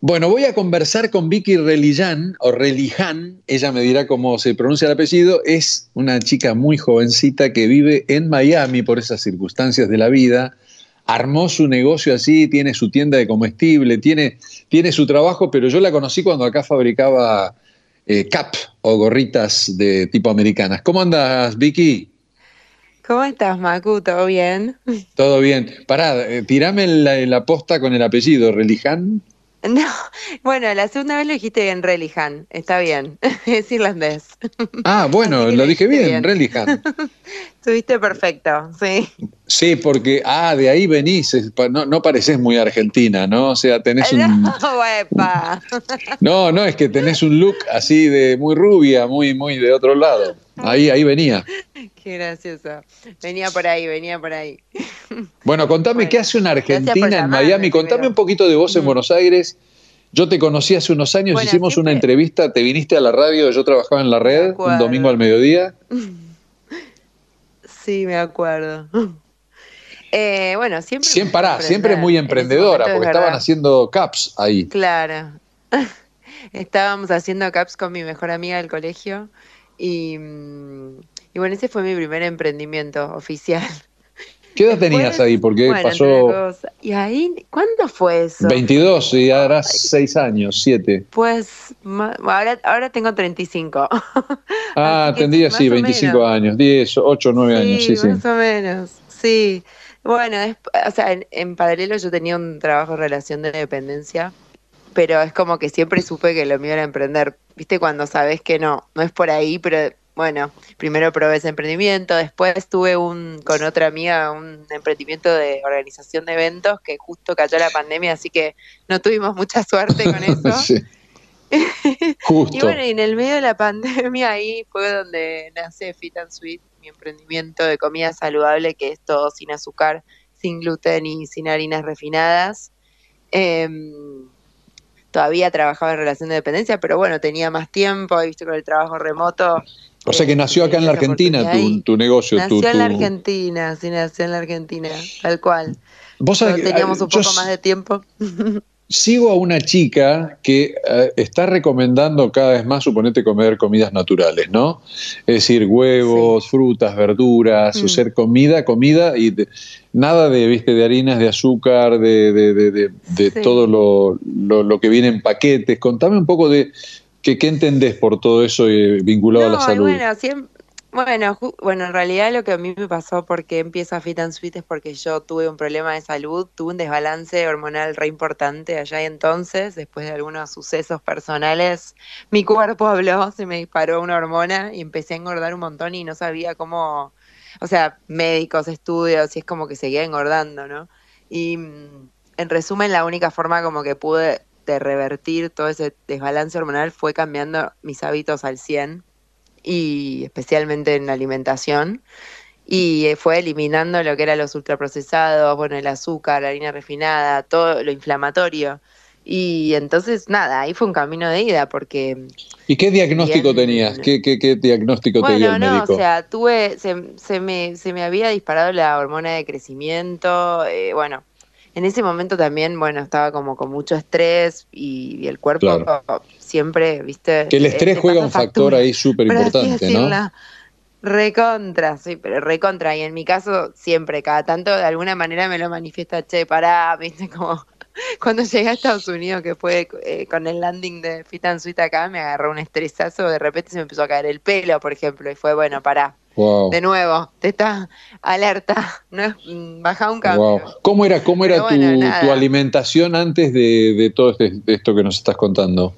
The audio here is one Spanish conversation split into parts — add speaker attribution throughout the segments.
Speaker 1: Bueno, voy a conversar con Vicky Relijan, o Relijan, ella me dirá cómo se pronuncia el apellido, es una chica muy jovencita que vive en Miami por esas circunstancias de la vida, armó su negocio así, tiene su tienda de comestible, tiene, tiene su trabajo, pero yo la conocí cuando acá fabricaba eh, cap o gorritas de tipo americanas. ¿Cómo andas, Vicky?
Speaker 2: ¿Cómo estás, Macu? ¿Todo bien?
Speaker 1: Todo bien. Pará, eh, tirame la, la, posta con el apellido, Relijan.
Speaker 2: No, bueno, la segunda vez lo dijiste en Relihan, está bien, es irlandés.
Speaker 1: Ah, bueno, lo dije bien, bien. Relihan.
Speaker 2: Estuviste perfecto, sí.
Speaker 1: Sí, porque, ah, de ahí venís, no, no pareces muy argentina, ¿no? O sea, tenés un... No, no, no, es que tenés un look así de muy rubia, muy, muy de otro lado. Ahí, ahí venía.
Speaker 2: Qué gracioso. Venía por ahí, venía por ahí.
Speaker 1: Bueno, contame qué hace una argentina en Miami. Contame un poquito de vos en Buenos Aires. Yo te conocí hace unos años, hicimos una entrevista, te viniste a la radio, yo trabajaba en la red un domingo al mediodía.
Speaker 2: Sí, me acuerdo. Eh, bueno, siempre. Siempre, siempre muy emprendedora, porque estaban
Speaker 1: haciendo caps ahí.
Speaker 2: Claro. Estábamos haciendo caps con mi mejor amiga del colegio Mm, y, bueno, ese fue mi primer emprendimiento oficial.
Speaker 1: ¿Qué edad tenías ahí? Porque bueno, pasó.
Speaker 2: ¿Y ahí cuándo fue eso?
Speaker 1: 22, y ahora 6 años, 7.
Speaker 2: Pues ahora, ahora tengo 35.
Speaker 1: Ah, tendría, sí, 25 años, 10, 8, 9 años, sí, más
Speaker 2: sí. o menos, sí. Bueno, o sea, en, en, paralelo yo tenía un trabajo en relación de dependencia pero es como que siempre supe que lo mío era emprender. Viste cuando sabes que no, no es por ahí, pero bueno, primero probé ese emprendimiento, después tuve un, con otra amiga un emprendimiento de organización de eventos que justo cayó la pandemia, así que no tuvimos mucha suerte con eso.
Speaker 1: Justo. y bueno,
Speaker 2: en el medio de la pandemia ahí fue donde nace Fit and Sweet, mi emprendimiento de comida saludable, que es todo sin azúcar, sin gluten y sin harinas refinadas. Eh, todavía trabajaba en relación de dependencia, pero bueno, tenía más tiempo, he visto con el trabajo remoto.
Speaker 1: O sea que eh, nació acá en la Argentina tu, negocio. Nació en la
Speaker 2: Argentina, sí, nació en la Argentina,
Speaker 1: tal cual. ¿Vos sabés, teníamos eh, un poco más de
Speaker 2: tiempo.
Speaker 1: sigo a una chica que eh, está recomendando cada vez más, suponete, comer comidas naturales, ¿no? Es decir, huevos, frutas, verduras, o mm. hacer comida, comida y nada de, viste, de harinas, de azúcar, de, de, de todo lo, lo, que viene en paquetes. Contame un poco de... ¿Qué, qué entendés por todo eso eh, vinculado a la salud?
Speaker 2: siempre, bueno, bueno, en realidad lo que a mí me pasó porque empieza Fit and Sweet es porque yo tuve un problema de salud, tuve un desbalance hormonal re importante allá y entonces, después de algunos sucesos personales, mi cuerpo habló, se me disparó una hormona y empecé a engordar un montón y no sabía cómo, o sea, médicos, estudios, y es como que seguía engordando, ¿no? Y mm, en resumen, la única forma como que pude de revertir todo ese desbalance hormonal fue cambiando mis hábitos al 100 y especialmente en la alimentación. Y eh, fue eliminando lo que eran los ultraprocesados, bueno, el azúcar, la harina refinada, todo lo inflamatorio. Y entonces, nada, ahí fue un camino de ida porque...
Speaker 1: ¿Y qué diagnóstico tenías? ¿Qué, qué, qué diagnóstico bueno, te no, O sea,
Speaker 2: tuve, se, me, había disparado la hormona de crecimiento, eh, bueno, en ese momento también, bueno, estaba como con mucho estrés y, el cuerpo siempre, viste. Que el eh, estrés juega un factor ahí súper importante, ¿no? Recontra, sí, pero recontra. Y en mi caso, siempre, cada tanto, de alguna manera me lo manifiesta, che, pará, viste, como cuando llegué a Estados Unidos, que fue eh, con el landing de Fit and acá, me agarró un estresazo, de repente se me empezó a caer el pelo, por ejemplo, y fue, bueno, pará, de nuevo, te estás alerta, no mm, baja un cambio.
Speaker 1: ¿Cómo era, cómo era tu, alimentación antes de, todo este, esto que nos estás contando?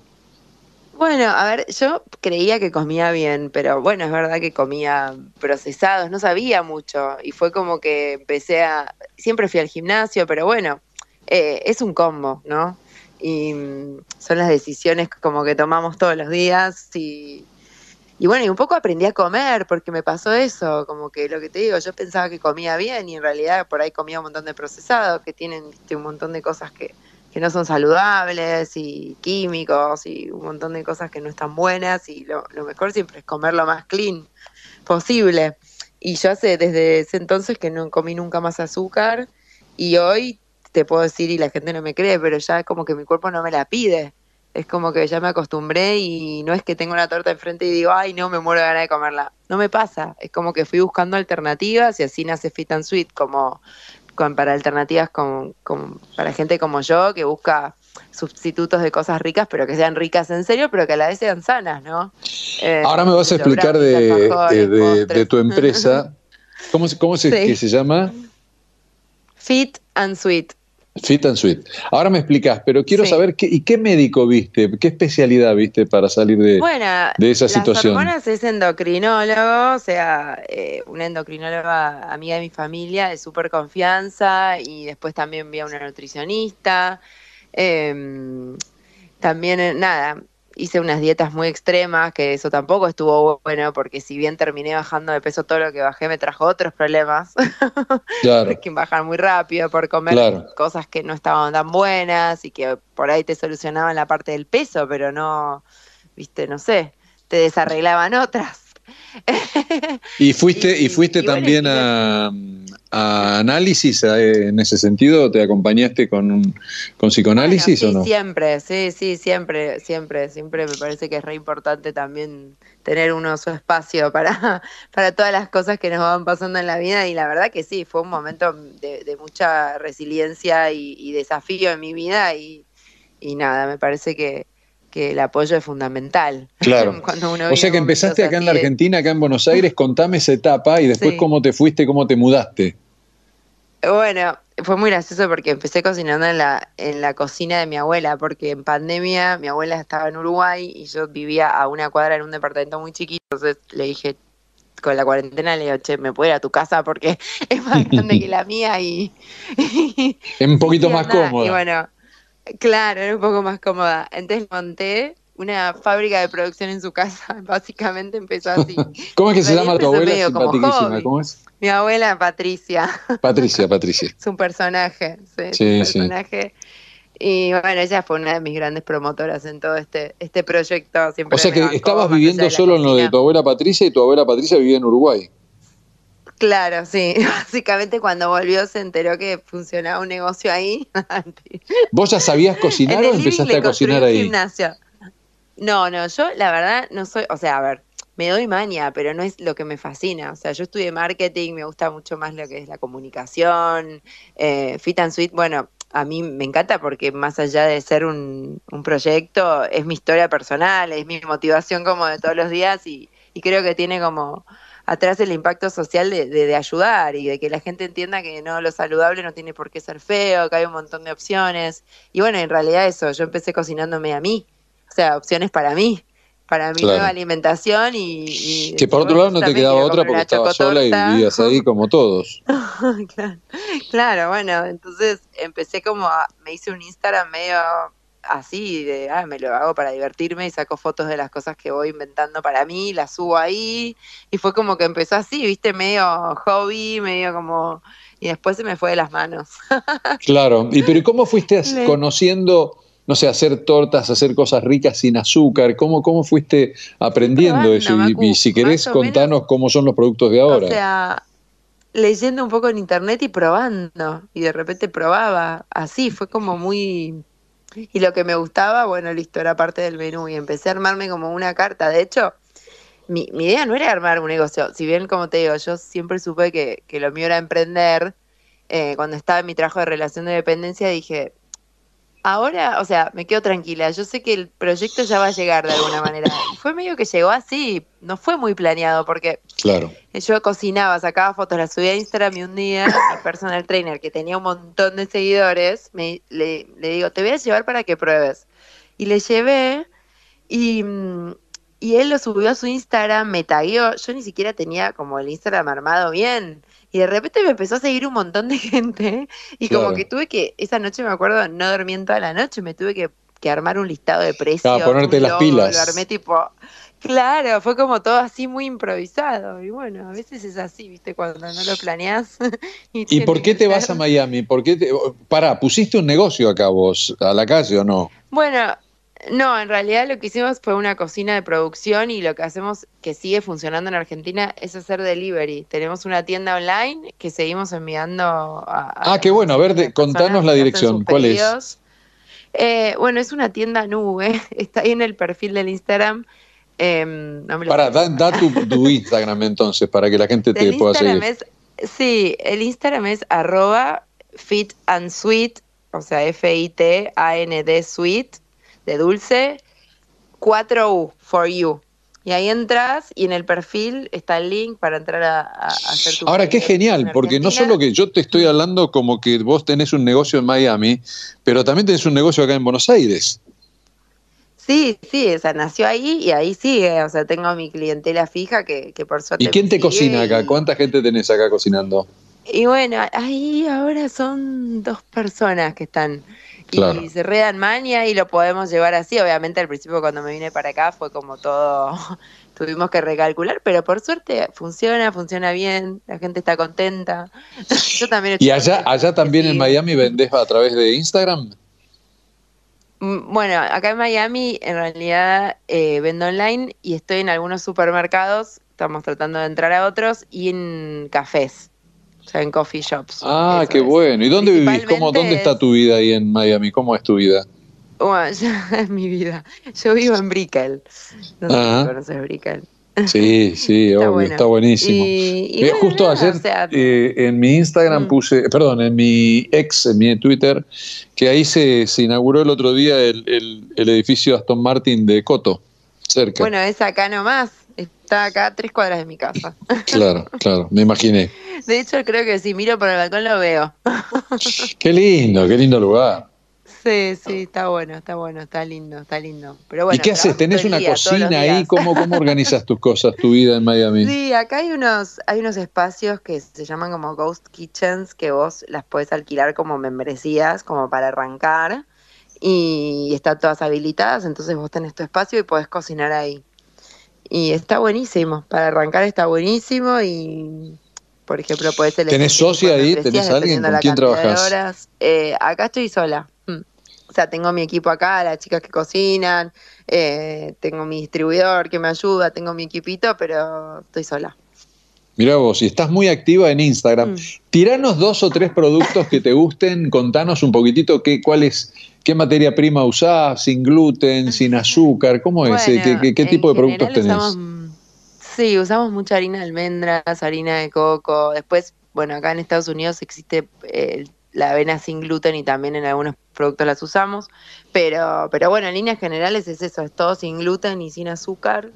Speaker 2: Bueno, a ver, yo creía que comía bien, pero bueno, es verdad que comía procesados, no sabía mucho y fue como que empecé a, siempre fui al gimnasio, pero bueno, eh, es un combo, ¿no? Y mm, son las decisiones como que tomamos todos los días y y bueno, y un poco aprendí a comer porque me pasó eso, como que lo que te digo, yo pensaba que comía bien y en realidad por ahí comía un montón de procesados que tienen un montón de cosas que, no son saludables y químicos y un montón de cosas que no están buenas y lo, mejor siempre es comer lo más clean posible. Y yo hace desde ese entonces que no comí nunca más azúcar y hoy te puedo decir y la gente no me cree, pero ya como que mi cuerpo no me la pide. Es como que ya me acostumbré y no es que tengo una torta enfrente y digo, ay, no, me muero de ganas de comerla. No me pasa. Es como que fui buscando alternativas y así nace Fit and Sweet, como para alternativas para gente como yo que busca sustitutos de cosas ricas, pero que sean ricas en serio, pero que a la vez sean sanas, ¿no? Eh, Ahora me vas a explicar eh,
Speaker 1: de, tu empresa. ¿Cómo, cómo se, que se llama?
Speaker 2: Fit and Sweet.
Speaker 1: Fit and Sweet. Ahora me explicas, pero quiero saber qué, y qué médico viste, qué especialidad viste para salir de,
Speaker 2: esa situación. Bueno, es endocrinólogo, o sea, eh, una endocrinóloga amiga de mi familia, de súper confianza, y después también vi a una nutricionista. Em, también, eh, nada, hice unas dietas muy extremas, que eso tampoco estuvo bueno, porque si bien terminé bajando de peso todo lo que bajé, me trajo otros problemas. Claro. que bajar muy rápido por comer cosas que no estaban tan buenas y que por ahí te solucionaban la parte del peso, pero no, viste, no sé, te desarreglaban otras.
Speaker 1: ¿Y fuiste, y, fuiste también a, análisis en ese sentido? ¿Te acompañaste con, con psicoanálisis o no?
Speaker 2: Siempre, sí, sí, siempre, siempre, siempre me parece que es re importante también tener uno su espacio para, para todas las cosas que nos van pasando en la vida y la verdad que sí, fue un momento de, mucha resiliencia y, desafío en mi vida y nada, me parece que, que el apoyo es fundamental. Claro. o sea que empezaste acá en la Argentina,
Speaker 1: acá en Buenos Aires, contame esa etapa y después cómo te fuiste, cómo te mudaste.
Speaker 2: Bueno, fue muy gracioso porque empecé cocinando en la, en la cocina de mi abuela, porque en pandemia mi abuela estaba en Uruguay y yo vivía a una cuadra en un departamento muy chiquito, entonces le dije, con la cuarentena le digo, che, me puedo ir a tu casa porque es más grande que la mía y... es un poquito más cómodo Y bueno, Claro, era un poco más cómoda. Entonces monté una fábrica de producción en su casa. Básicamente empezó así.
Speaker 1: ¿Cómo es que se llama tu abuela?
Speaker 2: Mi abuela Patricia.
Speaker 1: Patricia, Patricia.
Speaker 2: es un personaje. Sí, personaje. Y bueno, ella fue una de mis grandes promotoras en todo este, este proyecto. Siempre o
Speaker 1: sea que estabas viviendo solo en lo de tu abuela Patricia y tu abuela Patricia vivía en Uruguay.
Speaker 2: Claro, sí. Básicamente cuando volvió se enteró que funcionaba un negocio ahí.
Speaker 1: ¿Vos ya sabías cocinar o empezaste a cocinar ahí?
Speaker 2: No, no, yo la verdad no soy, o sea, a ver, me doy mania, pero no es lo que me fascina. O sea, yo estudié marketing, me gusta mucho más lo que es la comunicación, eh, fit and sweet, bueno, a mí me encanta porque más allá de ser un, proyecto, es mi historia personal, es mi motivación como de todos los días y creo que tiene como atrás el impacto social de, de, ayudar y de que la gente entienda que no lo saludable no tiene por qué ser feo, que hay un montón de opciones. Y bueno, en realidad eso, yo empecé cocinándome a mí, o sea, opciones para mí para mi nueva alimentación y, que por otro lado no te quedaba otra porque estabas sola y vivías
Speaker 1: ahí como todos
Speaker 2: claro, claro, bueno entonces empecé como a, me hice un Instagram medio así de, ah, me lo hago para divertirme y saco fotos de las cosas que voy inventando para mí, las subo ahí y fue como que empezó así, viste, medio hobby, medio como y después se me fue de las manos.
Speaker 1: claro, y pero ¿cómo fuiste conociendo, no sé, hacer tortas, hacer cosas ricas sin azúcar? ¿Cómo, cómo fuiste aprendiendo eso? y, si querés contanos cómo son los productos de ahora. O
Speaker 2: sea, leyendo un poco en internet y probando, y de repente probaba, así, fue como muy y lo que me gustaba, bueno, listo, era parte del menú y empecé a armarme como una carta. De hecho, mi, mi idea no era armar un negocio, si bien como te digo, yo siempre supe que, lo mío era emprender, eh, cuando estaba en mi trabajo de relación de dependencia dije, ahora, o sea, me quedo tranquila. Yo sé que el proyecto ya va a llegar de alguna manera. Fue medio que llegó así, no fue muy planeado porque yo cocinaba, sacaba fotos, las subía a Instagram y un día mi personal trainer, que tenía un montón de seguidores, me, le digo, te voy a llevar para que pruebes. Y le llevé y, mm, y él lo subió a su Instagram, me tagueó, yo ni siquiera tenía como el Instagram armado bien. Y de repente me empezó a seguir un montón de gente y como que tuve que, esa noche me acuerdo, no dormí en toda la noche, me tuve que, que armar un listado de precios. ponerte las pilas. Lo tipo, claro, fue como todo así muy improvisado. Y bueno, a veces es así, ¿viste? Cuando no lo planeas. ¿Y, por qué
Speaker 1: te vas a Miami? ¿Por qué te... Pará, ¿pusiste un negocio acá vos, a la calle o no?
Speaker 2: Bueno, no, en realidad lo que hicimos fue una cocina de producción y lo que hacemos que sigue funcionando en Argentina es hacer delivery. Tenemos una tienda online que seguimos enviando a...
Speaker 1: ah, qué bueno, a ver, contanos la dirección, ¿cuál
Speaker 2: es? Eh, bueno, es una tienda nube, está ahí en el perfil del Instagram. Em, para, da,
Speaker 1: tu, Instagram entonces, para que la gente te pueda seguir.
Speaker 2: sí, el Instagram es arroba fit and o sea, F-I-T-A-N-D suite de dulce, 4U, for you. Y ahí entras y en el perfil está el link para entrar a, hacer tu... Ahora, qué genial, porque no solo
Speaker 1: que yo te estoy hablando como que vos tenés un negocio en Miami, pero también tenés un negocio acá en Buenos Aires.
Speaker 2: Sí, sí, o nació ahí y ahí sigue, o sea, tengo mi clientela fija que,
Speaker 1: que por suerte... ¿Y quién te cocina acá? ¿Cuánta gente tenés acá cocinando?
Speaker 2: Y bueno, ahí ahora son dos personas que están... Y se redan mania y lo podemos llevar así. Obviamente al principio cuando me vine para acá fue como todo, tuvimos que recalcular, pero por suerte funciona, funciona bien, la gente está contenta. Yo también
Speaker 1: estoy ¿Y allá, también en Miami vendes a través de Instagram?
Speaker 2: Mm, bueno, acá en Miami en realidad eh, vendo online y estoy en algunos supermercados, estamos tratando de entrar a otros, y en cafés en coffee shops. Ah, qué
Speaker 1: bueno. ¿Y dónde vivís? ¿Cómo, ¿Dónde está tu vida ahí en Miami? ¿Cómo es tu vida?
Speaker 2: Bueno, mi vida. Yo vivo en Brickell. No sé si Brickell.
Speaker 1: Sí, sí, está está buenísimo. Y, eh, justo ayer eh, en mi Instagram mm. puse, perdón, en mi ex, en mi Twitter, que ahí se, se inauguró el otro día el, edificio Aston Martin de Coto, cerca. Bueno,
Speaker 2: es acá nomás. Está acá a tres cuadras de mi casa.
Speaker 1: Claro, claro, me imaginé.
Speaker 2: De hecho, creo que si miro por el balcón lo veo.
Speaker 1: Qué lindo, qué lindo lugar.
Speaker 2: Sí, sí, está bueno, está bueno, está lindo, está lindo. Pero bueno, ¿Y qué haces? ¿Tenés una cocina ahí?
Speaker 1: ¿Cómo, ¿Cómo organizas tus cosas, tu vida en Miami? Sí,
Speaker 2: acá hay unos, hay unos espacios que se llaman como ghost kitchens que vos las podés alquilar como membresías, como para arrancar. Y están todas habilitadas, entonces vos tenés tu espacio y podés cocinar ahí. Y está buenísimo, para arrancar está buenísimo y, por ejemplo, puedes elegir... ¿Tenés socia ahí? ¿Tenés alguien con quien trabajás? Eh, acá estoy sola. Mm. O sea, tengo mi equipo acá, las chicas que cocinan, eh, tengo mi distribuidor que me ayuda, tengo mi equipito, pero estoy sola.
Speaker 1: Mira vos, si estás muy activa en Instagram, mm. tiranos dos o tres productos que te gusten, contanos un poquitito qué, cuál qué materia prima usás, sin gluten, sin azúcar, ¿cómo es? ¿Qué, tipo de productos tenés? Mm,
Speaker 2: sí, usamos mucha harina de almendras, harina de coco. Después, bueno, acá en Estados Unidos existe eh, la avena sin gluten y también en algunos productos las usamos. Pero, pero bueno, en líneas generales es eso, es todo sin gluten y sin azúcar,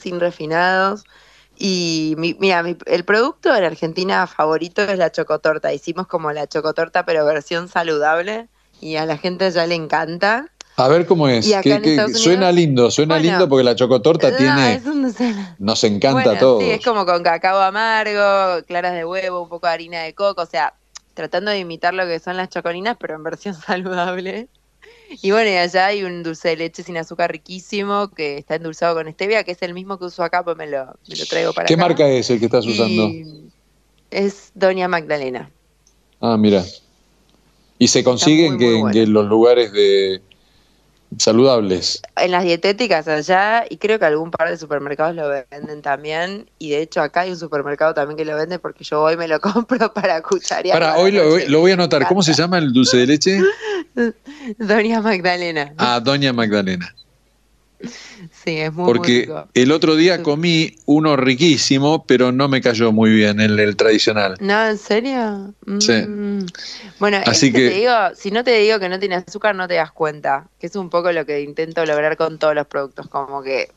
Speaker 2: sin refinados y mira, el producto en Argentina favorito es la chocotorta. Hicimos como la chocotorta, pero versión saludable. Y a la gente ya le encanta.
Speaker 1: A ver cómo es. que suena lindo, suena lindo porque la chocotorta tiene. nos encanta todo. es
Speaker 2: como con cacao amargo, claras de huevo, un poco de harina de coco. O sea, tratando de imitar lo que son las chocolinas, pero en versión saludable. Y bueno, y allá hay un dulce de leche sin azúcar riquísimo que está endulzado con stevia, que es el mismo que uso acá, pues me lo,
Speaker 1: me traigo para ¿Qué marca es el que estás usando?
Speaker 2: es Doña Magdalena.
Speaker 1: Ah, mira. ¿Y se consiguen que, en los lugares de, saludables.
Speaker 2: En las dietéticas allá, y creo que algún par de supermercados lo venden también, y de hecho acá hay un supermercado también que lo vende porque yo hoy me lo compro para cucharear. Para, hoy lo, lo,
Speaker 1: voy a anotar. ¿Cómo se llama el dulce de leche?
Speaker 2: Doña Magdalena.
Speaker 1: Ah, Doña Magdalena.
Speaker 2: Sí, es muy Porque
Speaker 1: el otro día comí uno riquísimo, pero no me cayó muy bien el, el tradicional.
Speaker 2: No, ¿en serio? Sí. Mm. Bueno, este Así que si no te digo que no tiene azúcar, no te das cuenta. Que es un poco lo que intento lograr con todos los productos, como que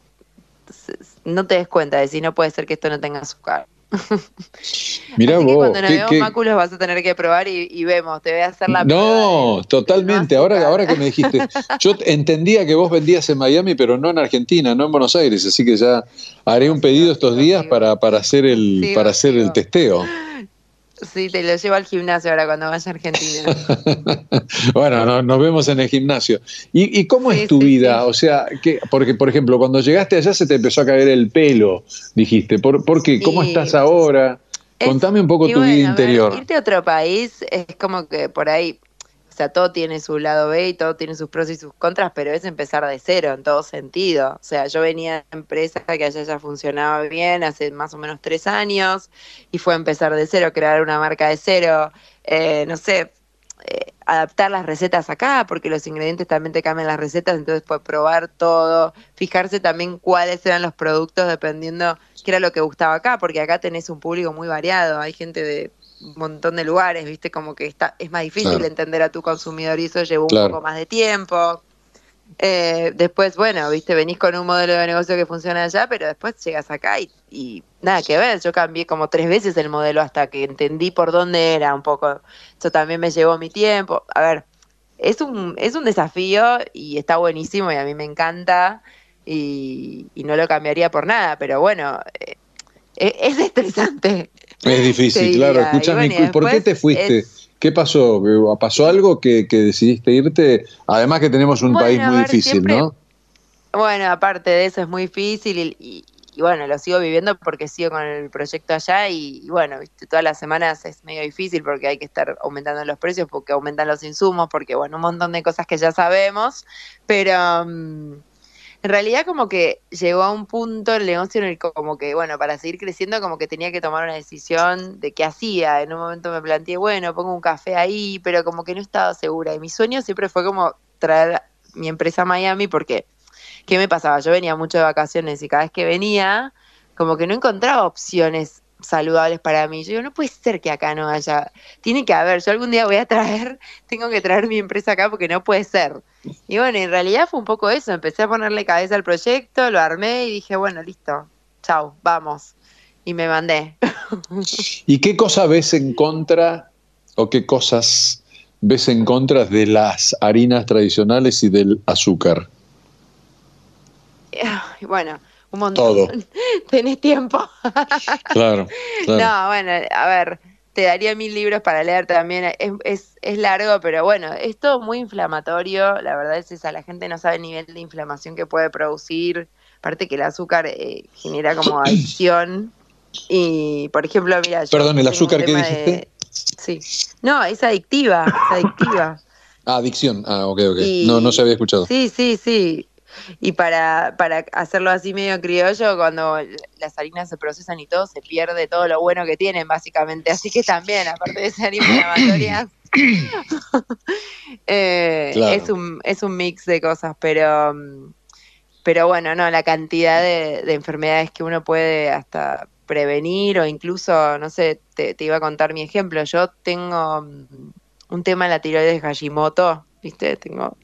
Speaker 2: no te des cuenta de si no puede ser que esto no tenga azúcar.
Speaker 1: Mira vos. Que cuando nos máculos
Speaker 2: vas a tener que probar y, vemos, te voy a hacer la
Speaker 1: No, totalmente. Ahora, ahora que me dijiste, yo entendía que vos vendías en Miami, pero no en Argentina, no en Buenos Aires, así que ya haré un pedido estos días para, para hacer el, para hacer el testeo.
Speaker 2: Sí, te lo llevo al gimnasio ahora cuando vaya a Argentina.
Speaker 1: bueno, nos vemos en el gimnasio. ¿Y, cómo es tu vida? O sea, porque por ejemplo, cuando llegaste allá se te empezó a caer el pelo, dijiste. ¿Por, qué? ¿Cómo estás ahora? Contame un poco tu vida interior. irte
Speaker 2: a otro país es como que por ahí o sea, todo tiene su lado B y todo tiene sus pros y sus contras, pero es empezar de cero en todo sentido. O sea, yo venía de una empresa que allá ya funcionaba bien hace más o menos tres años y fue empezar de cero, crear una marca de cero, eh, no sé, eh, adaptar las recetas acá, porque los ingredientes también te cambian las recetas, entonces fue probar todo, fijarse también cuáles eran los productos dependiendo qué era lo que gustaba acá, porque acá tenés un público muy variado, hay gente de montón de lugares, ¿viste? Como que está, es más difícil entender a tu consumidor y eso llevó un poco más de tiempo. Eh, después, bueno, viste, venís con un modelo de negocio que funciona allá, pero después llegas acá y, nada que ver. Yo cambié como tres veces el modelo hasta que entendí por dónde era un poco. Eso también me llevó mi tiempo. A ver, es un, es un desafío y está buenísimo y a mí me encanta y, no lo cambiaría por nada, pero bueno, eh, eh, es estresante.
Speaker 1: Es difícil, claro. Escuchame, ¿por qué te fuiste? ¿Qué pasó? ¿Pasó algo que, decidiste irte? Además que tenemos un país muy difícil, ¿no?
Speaker 2: Bueno, aparte de eso es muy difícil y, bueno, lo sigo viviendo porque sigo con el proyecto allá y, bueno, todas las semanas es medio difícil porque hay que estar aumentando los precios, porque aumentan los insumos, porque bueno, un montón de cosas que ya sabemos, pero...
Speaker 1: Mm, en
Speaker 2: realidad como que llegó a un punto el negocio en el que como que, bueno, para seguir creciendo como que tenía que tomar una decisión de qué hacía. En un momento me planteé, bueno, pongo un café ahí, pero como que no estaba segura. Y mi sueño siempre fue como traer mi empresa a Miami porque, ¿qué me pasaba? Yo venía mucho de vacaciones y cada vez que venía, como que no encontraba opciones saludables para mí. Yo digo, no puede ser que acá no haya, tiene que haber, yo algún día voy a traer, tengo que traer mi empresa acá porque no puede ser. Y bueno, en realidad fue un poco eso, empecé a ponerle cabeza al proyecto, lo armé y dije, bueno, listo, chao, vamos. Y me mandé.
Speaker 1: ¿Y qué cosa ves en contra o qué cosas ves en contra de las harinas tradicionales y del azúcar?
Speaker 2: Eh, bueno, un montón. Todo. Tenés tiempo.
Speaker 1: claro, No,
Speaker 2: bueno, a ver, te daría mil libros para leer también. Es, largo, pero bueno, es todo muy inflamatorio. La verdad es esa, la gente no sabe el nivel de inflamación que puede producir. Aparte que el azúcar eh, genera como adicción. Y, por
Speaker 1: ejemplo, mira... Perdón, ¿el azúcar que dijiste?
Speaker 2: Sí. No, es adictiva,
Speaker 1: adictiva. Ah, adicción. Ah, ok, ok. no, no se había escuchado.
Speaker 2: Sí, sí, sí. Y para, hacerlo así medio criollo, cuando las harinas se procesan y todo, se pierde todo lo bueno que tienen, básicamente. Así que también, aparte de ser inflamatorias, eh, es, un, es un mix de cosas, pero, pero bueno, no, la cantidad de, enfermedades que uno puede hasta prevenir o incluso, no sé, te, iba a contar mi ejemplo, yo tengo mm, un tema en la tiroides de Hashimoto, ¿viste? Tengo.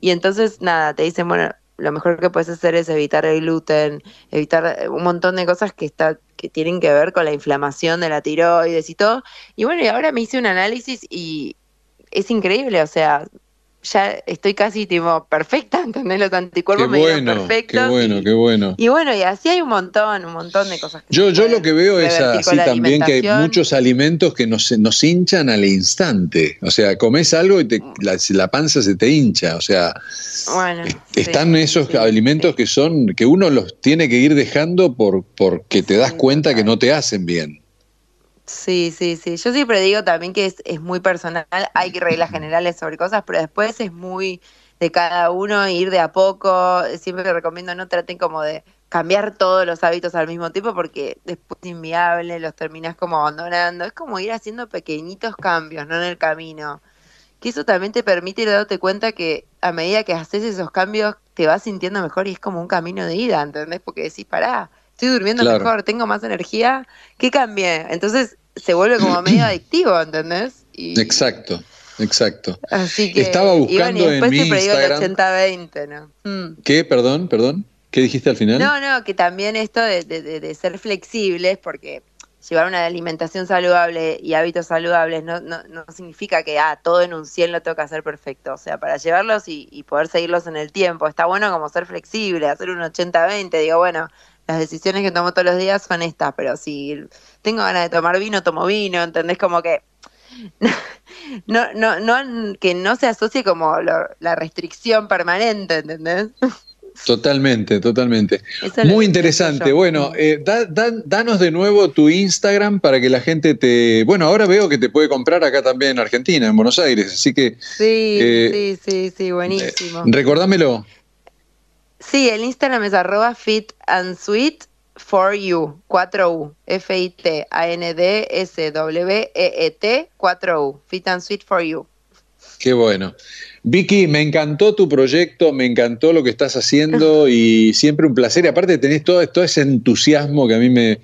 Speaker 2: Y entonces, nada, te dicen, bueno, lo mejor que puedes hacer es evitar el gluten, evitar eh, un montón de cosas que, está, que tienen que ver con la inflamación de la tiroides y todo. Y bueno, y ahora me hice un análisis y es increíble, o sea, ya estoy casi tipo perfecta, ¿entendés? Los anticuerpos me Qué
Speaker 1: bueno, qué bueno.
Speaker 2: Y bueno, y así hay un montón, un montón de cosas.
Speaker 1: yo, yo lo que veo es así también que hay muchos alimentos que nos, nos hinchan al instante. O sea, comes algo y te, la, panza se te hincha. O sea, están esos alimentos que son, que uno los tiene que ir dejando por, porque te das cuenta que no te hacen bien.
Speaker 2: Sí, sí, sí. Yo siempre digo también que es, muy personal, hay reglas generales sobre cosas, pero después es muy de cada uno, ir de a poco. Siempre recomiendo no traten como de cambiar todos los hábitos al mismo tiempo porque después es inviable, los terminas como abandonando. Es como ir haciendo pequeñitos cambios, ¿no? En el camino. Que eso también te permite ir dándote cuenta que a medida que haces esos cambios te vas sintiendo mejor y es como un camino de ida, ¿entendés? Porque decís, pará, estoy durmiendo mejor, tengo más energía, ¿qué cambié? Entonces se vuelve como medio adictivo, ¿entendés?
Speaker 1: Exacto, exacto.
Speaker 2: Así que estaba buscando y después en 80-20, ¿no? Mm.
Speaker 1: ¿Qué? Perdón, perdón. ¿Qué dijiste al final? No,
Speaker 2: no, que también esto de, ser flexibles, porque llevar una alimentación saludable y hábitos saludables no, significa que ah, todo en un 100 lo toca hacer perfecto. O sea, para llevarlos y, y, poder seguirlos en el tiempo, está bueno como ser flexible, hacer un 80-20. Digo, bueno, las decisiones que tomo todos los días son estas, pero si tengo ganas de tomar vino, tomo vino, ¿entendés? Como que no, no, no, que no se asocie como la restricción permanente, ¿entendés?
Speaker 1: Totalmente, totalmente. Muy interesante. Bueno, eh, danos de nuevo tu Instagram para que la gente te... Bueno, ahora veo que te puede comprar acá también en Argentina, en Buenos Aires, así que...
Speaker 2: Sí, eh, sí, sí, buenísimo. Eh,
Speaker 1: recordámelo.
Speaker 2: Sí, el Instagram es arroba fit and sweet for you, 4U, F-I-T-A-N-D-S-W-E-E-T, 4U, fit and sweet for you.
Speaker 1: Qué bueno. Vicky, me encantó tu proyecto, me encantó lo que estás haciendo y siempre un placer. Y aparte tenés todo, todo ese entusiasmo que a mí me,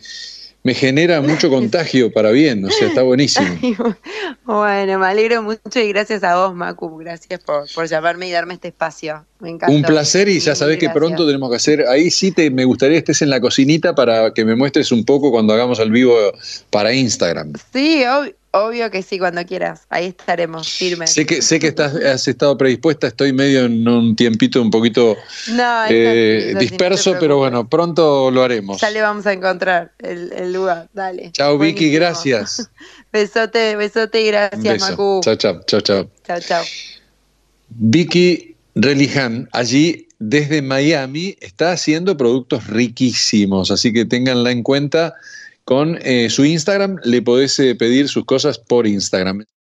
Speaker 1: me genera mucho contagio para bien, o sea, está buenísimo.
Speaker 2: Bueno, me alegro mucho y gracias a vos, Macu, gracias por, llamarme y darme este espacio. Me encanta. Un placer
Speaker 1: y ya sabés que pronto tenemos que hacer, ahí sí te me gustaría que estés en la cocinita para que me muestres un poco cuando hagamos el vivo para Instagram.
Speaker 2: Sí, obvio Obvio que sí, cuando quieras. Ahí estaremos, firmes. Sé
Speaker 1: que, sé que estás, has estado predispuesta, estoy medio en un tiempito un poquito
Speaker 2: eh, disperso, pero
Speaker 1: bueno, pronto lo haremos. Ya
Speaker 2: le vamos a encontrar el, lugar, dale. Chao Vicky,
Speaker 1: gracias.
Speaker 2: besote, besote y gracias Macu. Chao,
Speaker 1: chao, chao, chao. Chao, chao. Vicky Relihan, allí desde Miami, está haciendo productos riquísimos, así que ténganla en cuenta con eh, su Instagram, le podés eh, pedir sus cosas por Instagram.